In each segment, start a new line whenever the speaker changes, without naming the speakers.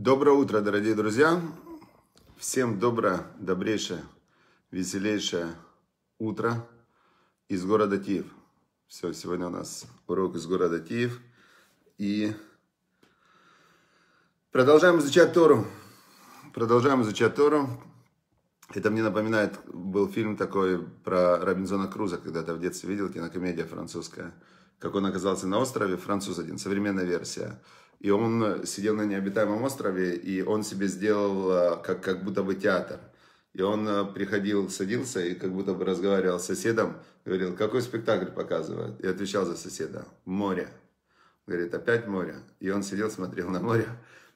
Доброе утро, дорогие друзья! Всем доброе, добрейшее, веселейшее утро из города Киев. Все, сегодня у нас урок из города Киев. И продолжаем изучать Тору. Продолжаем изучать Тору. Это мне напоминает, был фильм такой про Робинзона Круза, когда-то в детстве видел, кинокомедия французская. Как он оказался на острове, француз один, современная версия. И он э, сидел на необитаемом острове, и он себе сделал э, как, как будто бы театр. И он э, приходил, садился и как будто бы разговаривал с соседом, говорил, какой спектакль показывают? И отвечал за соседа, море. Говорит, опять море. И он сидел, смотрел на море,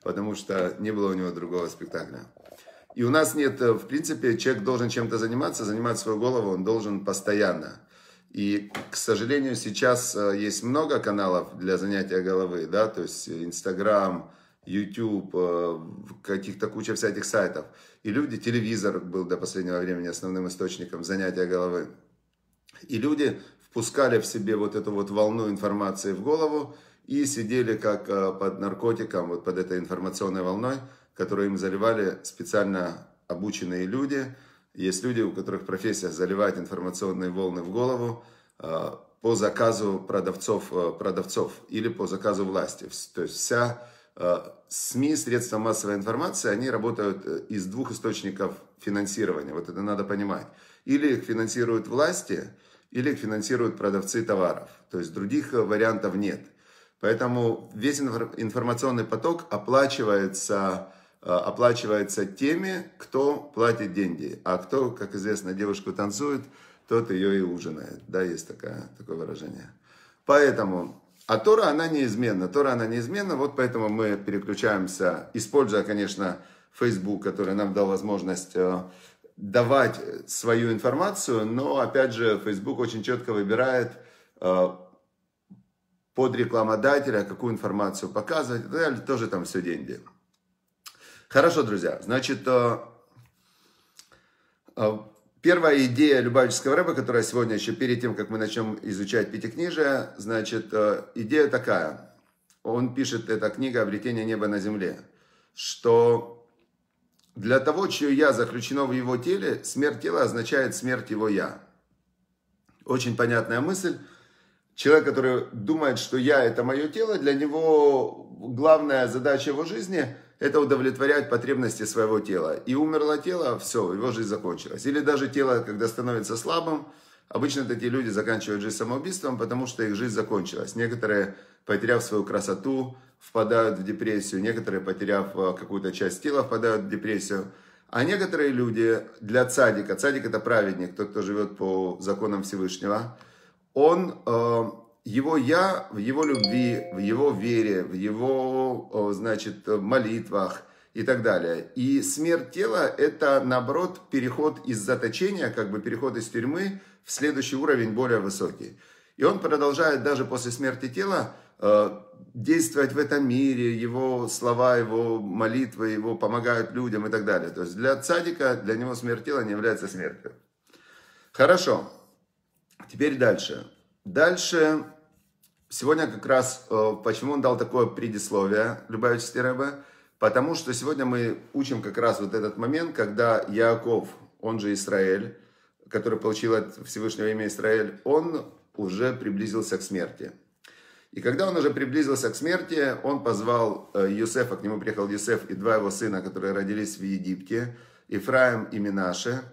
потому что не было у него другого спектакля. И у нас нет, в принципе, человек должен чем-то заниматься, занимать свою голову он должен постоянно. И, к сожалению, сейчас э, есть много каналов для занятия головы, да, то есть Инстаграм, YouTube, э, каких-то куча всяких сайтов. И люди, телевизор был до последнего времени основным источником занятия головы. И люди впускали в себе вот эту вот волну информации в голову и сидели как э, под наркотиком, вот под этой информационной волной, которую им заливали специально обученные люди – есть люди, у которых профессия заливать информационные волны в голову э, по заказу продавцов, э, продавцов или по заказу власти. То есть вся э, СМИ, средства массовой информации, они работают из двух источников финансирования. Вот это надо понимать. Или их финансируют власти, или их финансируют продавцы товаров. То есть других вариантов нет. Поэтому весь информационный поток оплачивается Э, оплачивается теми, кто платит деньги. А кто, как известно, девушку танцует, тот ее и ужинает. Да, есть такая, такое выражение. Поэтому, а Тора, она неизменна. Тора, она неизменна, вот поэтому мы переключаемся, используя, конечно, Facebook, который нам дал возможность э, давать свою информацию, но, опять же, Facebook очень четко выбирает э, под рекламодателя, какую информацию показывать, и так далее, тоже там все деньги. Хорошо, друзья. Значит, э, э, первая идея Любавического рэба, которая сегодня еще перед тем, как мы начнем изучать пятикнижие, значит, э, идея такая. Он пишет, эта книга «Обретение неба на земле», что для того, чье «я» заключено в его теле, смерть тела означает смерть его «я». Очень понятная мысль. Человек, который думает, что «я» – это мое тело, для него главная задача его жизни – это удовлетворяет потребности своего тела. И умерло тело, все, его жизнь закончилась. Или даже тело, когда становится слабым, обычно такие люди заканчивают жизнь самоубийством, потому что их жизнь закончилась. Некоторые, потеряв свою красоту, впадают в депрессию, некоторые, потеряв э, какую-то часть тела, впадают в депрессию. А некоторые люди для цадика, цадик это праведник, тот, кто живет по законам Всевышнего, он э, его я в его любви, в его вере, в его, значит, молитвах и так далее. И смерть тела – это, наоборот, переход из заточения, как бы переход из тюрьмы в следующий уровень, более высокий. И он продолжает даже после смерти тела э, действовать в этом мире, его слова, его молитвы, его помогают людям и так далее. То есть для цадика, для него смерть тела не является смертью. Хорошо. Теперь дальше. Дальше, сегодня как раз, э, почему он дал такое предисловие Любавичский Рэбе, потому что сегодня мы учим как раз вот этот момент, когда Яков, он же Израиль, который получил от Всевышнего имя Израиль, он уже приблизился к смерти. И когда он уже приблизился к смерти, он позвал э, Юсефа, к нему приехал Юсеф и два его сына, которые родились в Египте, Ифраим и Минаше –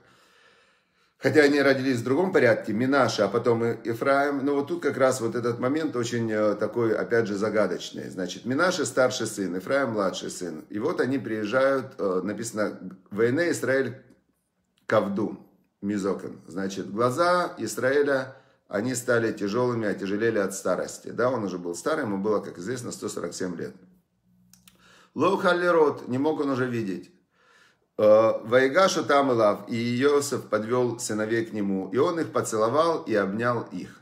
Хотя они родились в другом порядке, Минаша, а потом Ифраим. Но вот тут как раз вот этот момент очень э, такой, опять же, загадочный. Значит, Минаша старший сын, Ифраим младший сын. И вот они приезжают, э, написано, "Войны Израиль Кавду Мизокон». Значит, глаза Израиля, они стали тяжелыми, отяжелели от старости. Да, он уже был старый, ему было, как известно, 147 лет. Лоухаллерот, не мог он уже видеть. Э, Вайгаша там Илав, и Иосиф подвел сыновей к нему, и он их поцеловал и обнял их.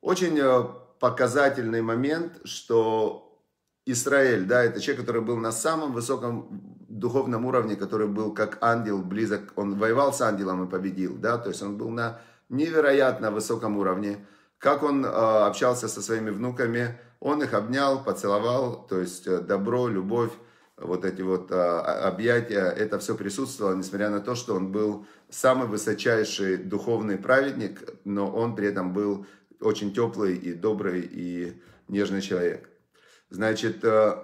Очень э, показательный момент, что Израиль, да, это человек, который был на самом высоком духовном уровне, который был как ангел близок, он воевал с ангелом и победил, да, то есть он был на невероятно высоком уровне. Как он э, общался со своими внуками, он их обнял, поцеловал, то есть э, добро, любовь вот эти вот а, а, объятия, это все присутствовало, несмотря на то, что он был самый высочайший духовный праведник, но он при этом был очень теплый и добрый и нежный человек. Значит, э,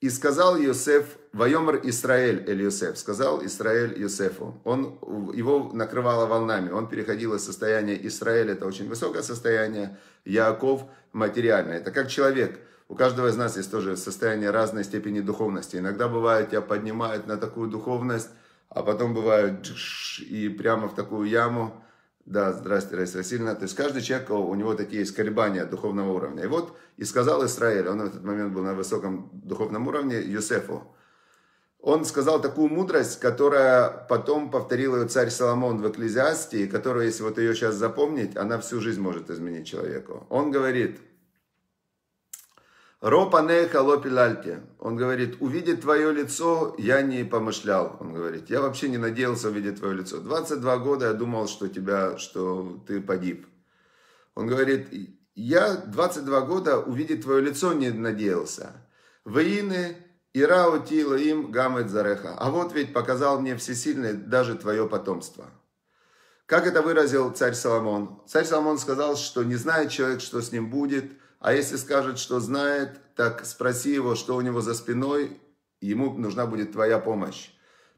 и сказал Йосеф Вайомар Исраэль Эль Йосеф, сказал Исраэль Юсефу. Он, его накрывало волнами, он переходил из состояния Исраэль, это очень высокое состояние, Яаков материальное. Это как человек, у каждого из нас есть тоже состояние разной степени духовности. Иногда бывает, тебя поднимают на такую духовность, а потом бывают и прямо в такую яму. Да, здрасте, Раиса Васильевна. То есть каждый человек, у него такие скребания духовного уровня. И вот, и сказал Израиль, он в этот момент был на высоком духовном уровне, Юсефу, он сказал такую мудрость, которая потом повторил ее царь Соломон в Экклезиастии, которую, если вот ее сейчас запомнить, она всю жизнь может изменить человеку. Он говорит, Ропане халопилальте. Он говорит, увидит твое лицо, я не помышлял. Он говорит, я вообще не надеялся увидеть твое лицо. 22 года я думал, что тебя, что ты погиб. Он говорит, я 22 года увидеть твое лицо не надеялся. Воины Ира утила им гамет зареха. А вот ведь показал мне всесильный даже твое потомство. Как это выразил царь Соломон? Царь Соломон сказал, что не знает человек, что с ним будет, а если скажет, что знает, так спроси его, что у него за спиной, ему нужна будет твоя помощь.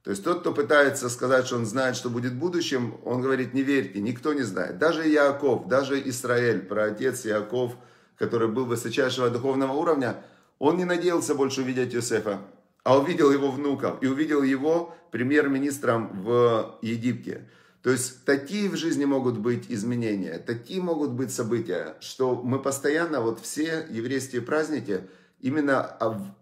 То есть тот, кто пытается сказать, что он знает, что будет в будущем, он говорит, не верьте, никто не знает. Даже Яков, даже Израиль, праотец Яков, который был высочайшего духовного уровня – он не надеялся больше увидеть Иосифа, а увидел его внуков и увидел его премьер-министром в Египте. То есть такие в жизни могут быть изменения, такие могут быть события, что мы постоянно, вот все еврейские праздники, именно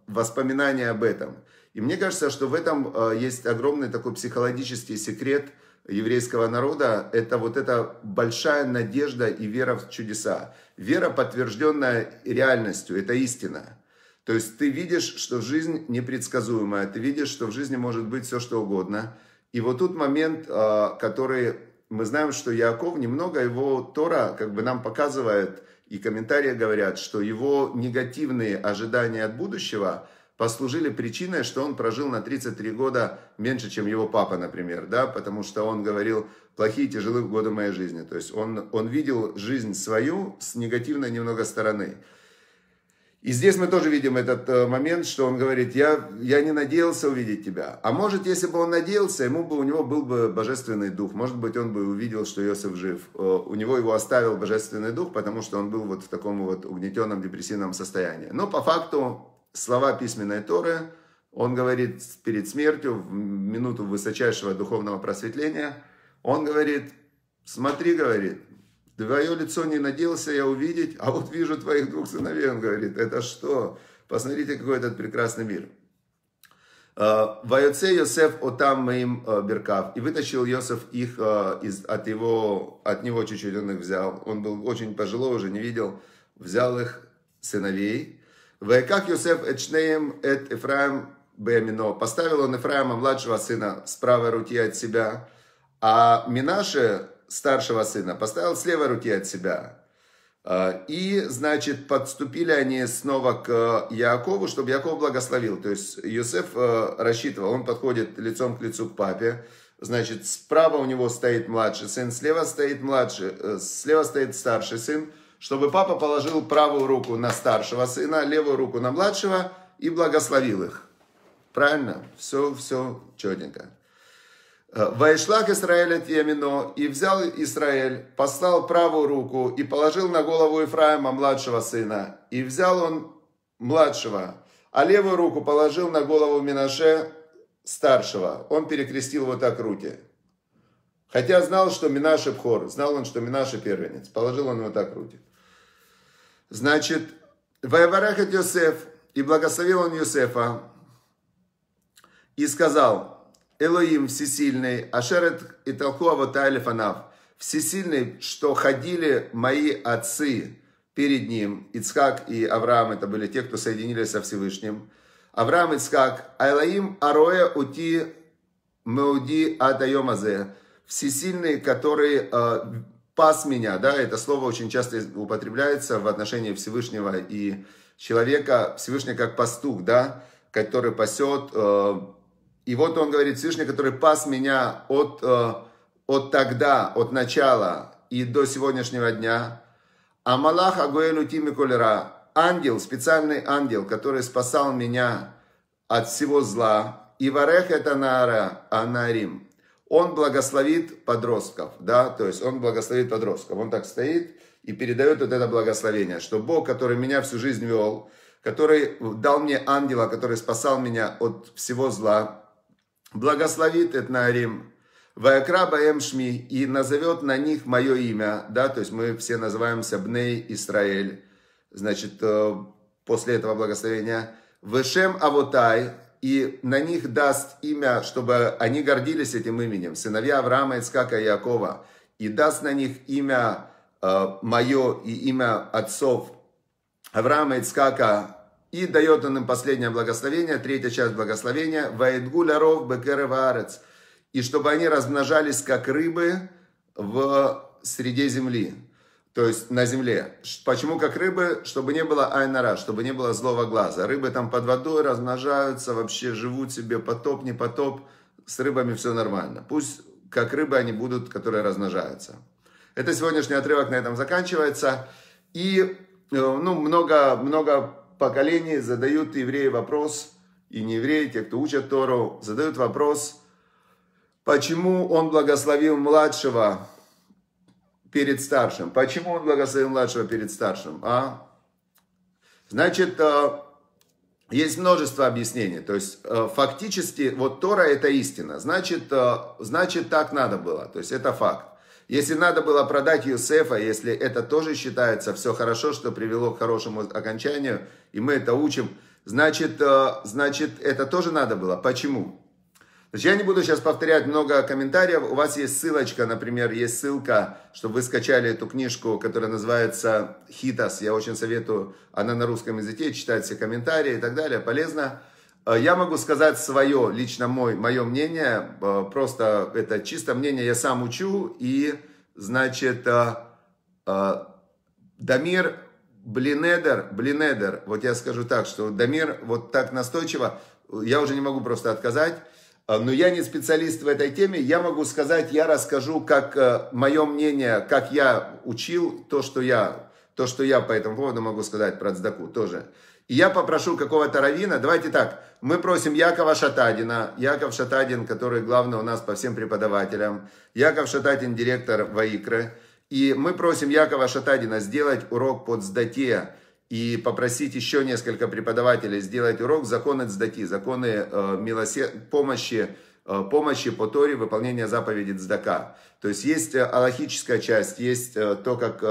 воспоминания об этом. И мне кажется, что в этом э, есть огромный такой психологический секрет еврейского народа. Это вот эта большая надежда и вера в чудеса. Вера, подтвержденная реальностью, это истина. То есть ты видишь, что жизнь непредсказуемая, ты видишь, что в жизни может быть все что угодно. И вот тут момент, а, который мы знаем, что Яков немного его Тора как бы нам показывает, и комментарии говорят, что его негативные ожидания от будущего послужили причиной, что он прожил на 33 года меньше, чем его папа, например, да, потому что он говорил плохие, тяжелые годы моей жизни. То есть он, он видел жизнь свою с негативной немного стороны. И здесь мы тоже видим этот э, момент, что он говорит, я, я не надеялся увидеть тебя. А может, если бы он надеялся, ему бы, у него был бы божественный дух. Может быть, он бы увидел, что Иосиф жив. Э, у него его оставил божественный дух, потому что он был вот в таком вот угнетенном депрессивном состоянии. Но по факту слова письменной Торы, он говорит перед смертью, в минуту высочайшего духовного просветления, он говорит, смотри, говорит, Твое лицо не надеялся я увидеть, а вот вижу твоих двух сыновей, он говорит, это что? Посмотрите, какой этот прекрасный мир. Э, Вайоце Йосеф отам моим э, беркав. И вытащил Йосеф их э, из, от, его, от него чуть-чуть он их взял. Он был очень пожилой, уже не видел. Взял их сыновей. Вайках Йосеф Эчнеем Эт Ефраем Бемино. Поставил он Ефраима, младшего сына, с правой руки от себя. А Минаше старшего сына поставил с левой руки от себя. А, и, значит, подступили они снова к э, Якову, чтобы Яков благословил. То есть Юсеф э, рассчитывал, он подходит лицом к лицу к папе. Значит, справа у него стоит младший сын, слева стоит младший, э, слева стоит старший сын, чтобы папа положил правую руку на старшего сына, левую руку на младшего и благословил их. Правильно? Все, все четенько. Э, Вайшлах Исраэля Темино, и взял Израиль, послал правую руку и положил на голову Ифраима младшего сына, и взял он младшего, а левую руку положил на голову Минаше, старшего. Он перекрестил вот так руки. Хотя знал, что Минаше Бхор, знал он, что Минаше первенец. Положил он вот так руки. Значит, Вайварахет Йосеф, и благословил он Йосефа, и сказал, Элоим всесильный, Ашерет и Талхуава Тайлифанав, всесильный, что ходили мои отцы перед ним, Ицхак и Авраам, это были те, кто соединились со Всевышним. Авраам Ицхак, Айлаим Ароя Ути Меуди Адайомазе всесильный, который э, пас меня, да, это слово очень часто употребляется в отношении Всевышнего и человека, Всевышний как пастух, да, который пасет, э, и вот он говорит, Всевышний, который пас меня от, э, от тогда, от начала и до сегодняшнего дня, Амалах Агуэлю Тими Колера, ангел, специальный ангел, который спасал меня от всего зла, и Варех это Нара, Анарим. Он благословит подростков, да, то есть он благословит подростков. Он так стоит и передает вот это благословение, что Бог, который меня всю жизнь вел, который дал мне ангела, который спасал меня от всего зла, благословит Этнарим, Ваякраба Эмшми, и назовет на них мое имя, да, то есть мы все называемся Бней Исраэль, значит, э, после этого благословения, Вешем Авотай, и на них даст имя, чтобы они гордились этим именем, сыновья Авраама, Ицкака и Якова, и даст на них имя э, мое и имя отцов Авраама, Ицкака и дает он им последнее благословение, третья часть благословения. Ваидгуля ров И чтобы они размножались, как рыбы, в среде земли. То есть на земле. Почему как рыбы? Чтобы не было айнара, чтобы не было злого глаза. Рыбы там под водой размножаются, вообще живут себе потоп, не потоп. С рыбами все нормально. Пусть как рыбы они будут, которые размножаются. Это сегодняшний отрывок на этом заканчивается. И э, ну, много, много поколений задают евреи вопрос, и не евреи, те, кто учат Тору, задают вопрос, почему он благословил младшего перед старшим? Почему он благословил младшего перед старшим? А? Значит, э, есть множество объяснений. То есть, э, фактически, вот Тора – это истина. Значит, э, значит, так надо было. То есть, это факт. Если надо было продать Юсефа, если это тоже считается все хорошо, что привело к хорошему окончанию, и мы это учим, значит, э, значит это тоже надо было. Почему? Значит, я не буду сейчас повторять много комментариев. У вас есть ссылочка, например, есть ссылка, чтобы вы скачали эту книжку, которая называется «Хитас». Я очень советую, она на русском языке, читать все комментарии и так далее, полезно. Э, я могу сказать свое, лично мой, мое мнение, э, просто это чисто мнение, я сам учу, и, значит, э, Дамир Блинедер, Блинедер, вот я скажу так, что Дамир вот так настойчиво, я уже не могу просто отказать, но я не специалист в этой теме, я могу сказать, я расскажу, как мое мнение, как я учил, то, что я, то, что я по этому поводу могу сказать про Цдаку тоже я попрошу какого-то равина, давайте так, мы просим Якова Шатадина, Яков Шатадин, который главный у нас по всем преподавателям, Яков Шатадин, директор ВАИКРы, и мы просим Якова Шатадина сделать урок под сдате и попросить еще несколько преподавателей сделать урок законы сдати, законы э, милосер... помощи э, помощи по Торе выполнения заповеди Дздака. То есть есть э, аллахическая часть, есть э, то, как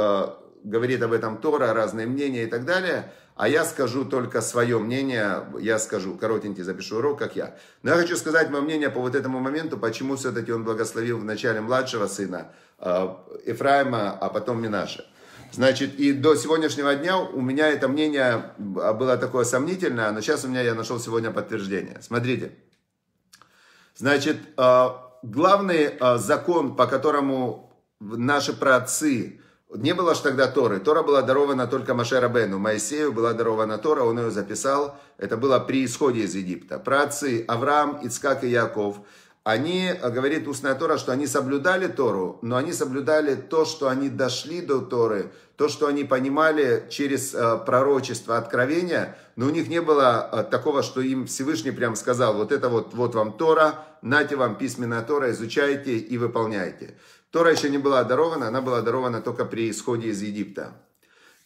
говорит об этом Тора, разные мнения и так далее. А я скажу только свое мнение, я скажу, коротенький запишу урок, как я. Но я хочу сказать мое мнение по вот этому моменту, почему все-таки он благословил вначале младшего сына э, Ефраима, а потом Минаша. Значит, и до сегодняшнего дня у меня это мнение а, было такое сомнительное, но сейчас у меня я нашел сегодня подтверждение. Смотрите. Значит, э, главный э, закон, по которому наши праотцы не было ж тогда Торы. Тора была дарована только Маше Бену. Моисею была дарована Тора, он ее записал. Это было при исходе из Египта. Працы Авраам, Ицкак и Яков. Они, э, говорит устная Тора, что они соблюдали Тору, но они соблюдали то, что они дошли до Торы, то, что они понимали через э, пророчество, откровения, но у них не было э, такого, что им Всевышний прям сказал, вот это вот, вот вам Тора, нате вам письменная Тора, изучайте и выполняйте. Тора еще не была дарована, она была дарована только при исходе из Египта.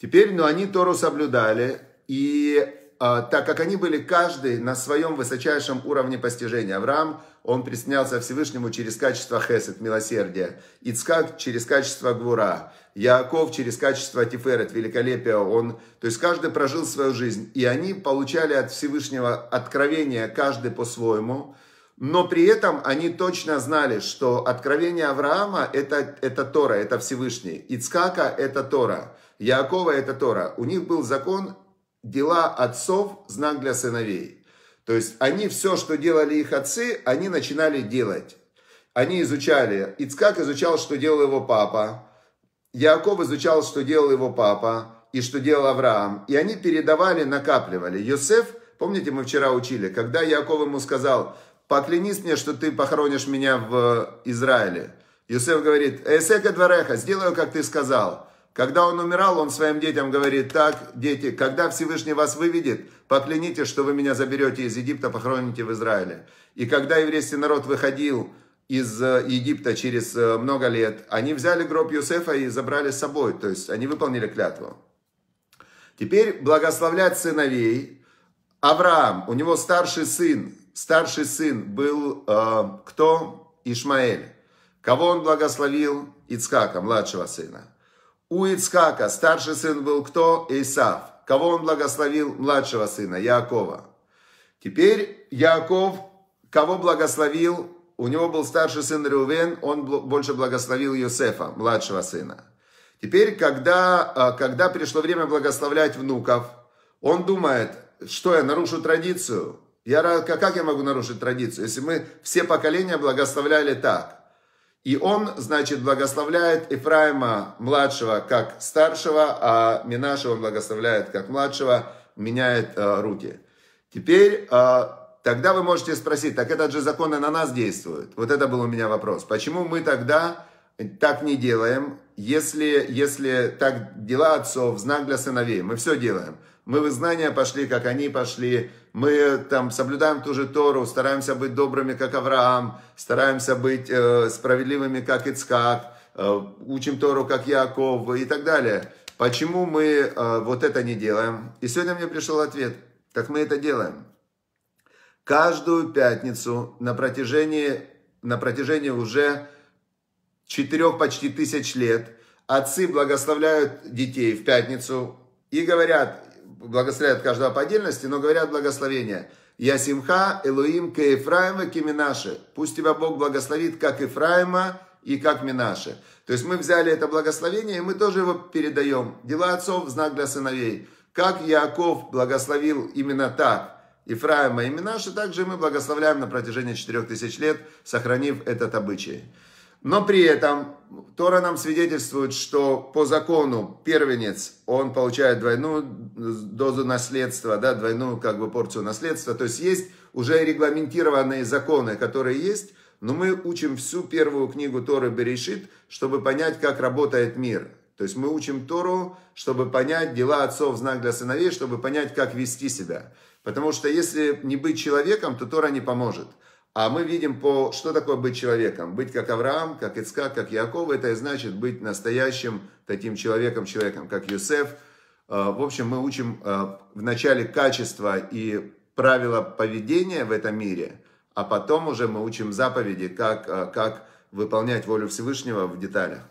Теперь, но ну, они Тору соблюдали, и а, так как они были каждый на своем высочайшем уровне постижения. Авраам, он приснялся Всевышнему через качество хесед, милосердия. Ицкак через качество гвура. Яаков через качество тиферет, великолепия. Он, то есть каждый прожил свою жизнь. И они получали от Всевышнего откровение, каждый по-своему но при этом они точно знали, что откровение Авраама это, это Тора, это Всевышний, Ицкака это Тора, Якова это Тора. У них был закон дела отцов, знак для сыновей. То есть они все, что делали их отцы, они начинали делать. Они изучали. Ицкак изучал, что делал его папа. Яков изучал, что делал его папа и что делал Авраам. И они передавали, накапливали. Йосеф, помните, мы вчера учили, когда Яков ему сказал – поклянись мне, что ты похоронишь меня в Израиле. Юсеф говорит, Эсека Двореха, сделаю, как ты сказал. Когда он умирал, он своим детям говорит, так, дети, когда Всевышний вас выведет, поклянитесь, что вы меня заберете из Египта, похороните в Израиле. И когда еврейский народ выходил из э, Египта через э, много лет, они взяли гроб Юсефа и забрали с собой, то есть они выполнили клятву. Теперь благословлять сыновей. Авраам, у него старший сын старший сын был э, кто? Ишмаэль. Кого он благословил? Ицхака, младшего сына. У Ицхака старший сын был кто? Исав. Кого он благословил? Младшего сына, Якова. Теперь Яков, кого благословил? У него был старший сын Рювен, он больше благословил Юсефа, младшего сына. Теперь, когда, э, когда пришло время благословлять внуков, он думает, что я нарушу традицию – я, как я могу нарушить традицию, если мы все поколения благословляли так? И он, значит, благословляет Ифраима младшего как старшего, а Минашева благословляет как младшего, меняет э, руки. Теперь, э, тогда вы можете спросить, так этот же закон и на нас действует. Вот это был у меня вопрос. Почему мы тогда так не делаем, если, если так дела отцов, знак для сыновей? Мы все делаем. Мы в изгнание пошли, как они пошли, мы э, там соблюдаем ту же Тору, стараемся быть добрыми, как Авраам, стараемся быть э, справедливыми, как Ицхак, э, учим Тору, как Яков и так далее. Почему мы э, вот это не делаем? И сегодня мне пришел ответ. Так мы это делаем. Каждую пятницу на протяжении, на протяжении уже четырех почти тысяч лет отцы благословляют детей в пятницу и говорят, благословляют каждого по отдельности, но говорят благословение. Ясимха, Элуим, Кеефраима, Киминаши. Пусть тебя Бог благословит, как Ефраима и как Минаши. То есть мы взяли это благословение, и мы тоже его передаем. Дела отцов – в знак для сыновей. Как Яков благословил именно так Ефраима и Минаши, также мы благословляем на протяжении четырех тысяч лет, сохранив этот обычай. Но при этом Тора нам свидетельствует, что по закону первенец, он получает двойную дозу наследства, да, двойную как бы порцию наследства. То есть есть уже регламентированные законы, которые есть, но мы учим всю первую книгу Торы Берешит, чтобы понять, как работает мир. То есть мы учим Тору, чтобы понять дела отцов, знак для сыновей, чтобы понять, как вести себя. Потому что если не быть человеком, то Тора не поможет. А мы видим, по, что такое быть человеком. Быть как Авраам, как Ицкак, как Яков, это и значит быть настоящим таким человеком, человеком, как Юсеф. А, в общем, мы учим а, в начале качество и правила поведения в этом мире, а потом уже мы учим заповеди, как, а, как выполнять волю Всевышнего в деталях.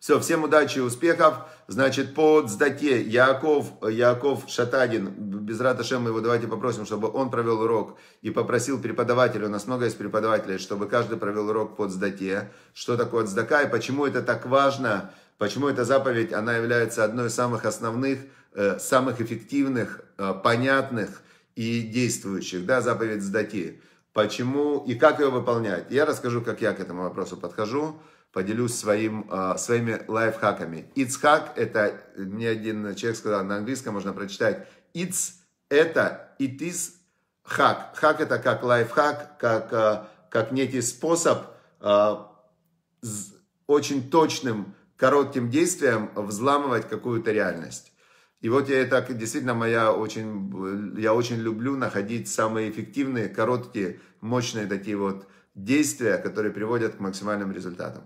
Все, всем удачи и успехов. Значит, по сдате Яков, Яков Шатадин без Раташем мы его давайте попросим, чтобы он провел урок и попросил преподавателя, у нас много есть преподавателей, чтобы каждый провел урок под сдате, что такое сдака и почему это так важно, почему эта заповедь, она является одной из самых основных, э, самых эффективных, э, понятных и действующих, да, заповедь сдате. Почему и как ее выполнять? Я расскажу, как я к этому вопросу подхожу поделюсь своим, э, своими лайфхаками. Ицхак – это, мне один человек сказал на английском, можно прочитать, It's это it is hack. Hack это как лайфхак, как, э, как некий способ с э, очень точным, коротким действием взламывать какую-то реальность. И вот я это действительно моя очень, я очень люблю находить самые эффективные, короткие, мощные такие вот действия, которые приводят к максимальным результатам.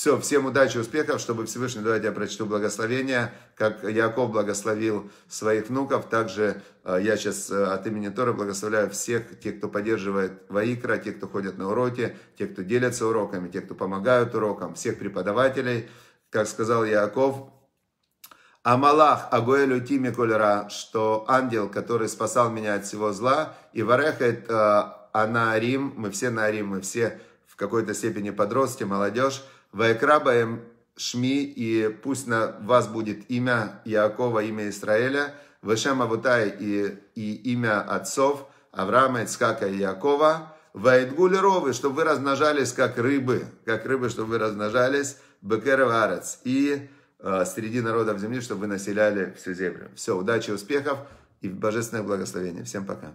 Все, всем удачи, успехов, чтобы Всевышний, давайте я прочту благословение, как Яков благословил своих внуков, также э, я сейчас э, от имени Тора благословляю всех, тех, кто поддерживает Ваикра, тех, кто ходит на уроки, тех, кто делятся уроками, тех, кто помогают урокам, всех преподавателей, как сказал Яков, Амалах Агуэлю Тими Колера, что ангел, который спасал меня от всего зла, и Варехет э, анарим. мы все Наарим, мы все в какой-то степени подростки, молодежь, Вайкрабаем Шми, и пусть на вас будет имя Якова, имя Израиля, Вешем Авутай и, и имя отцов Авраама, Ицкака и Якова, Вайдгули Ровы, чтобы вы размножались как рыбы, как рыбы, чтобы вы размножались, Бекер и э, среди народов земли, чтобы вы населяли всю землю. Все, удачи, успехов и Божественное благословение. Всем пока.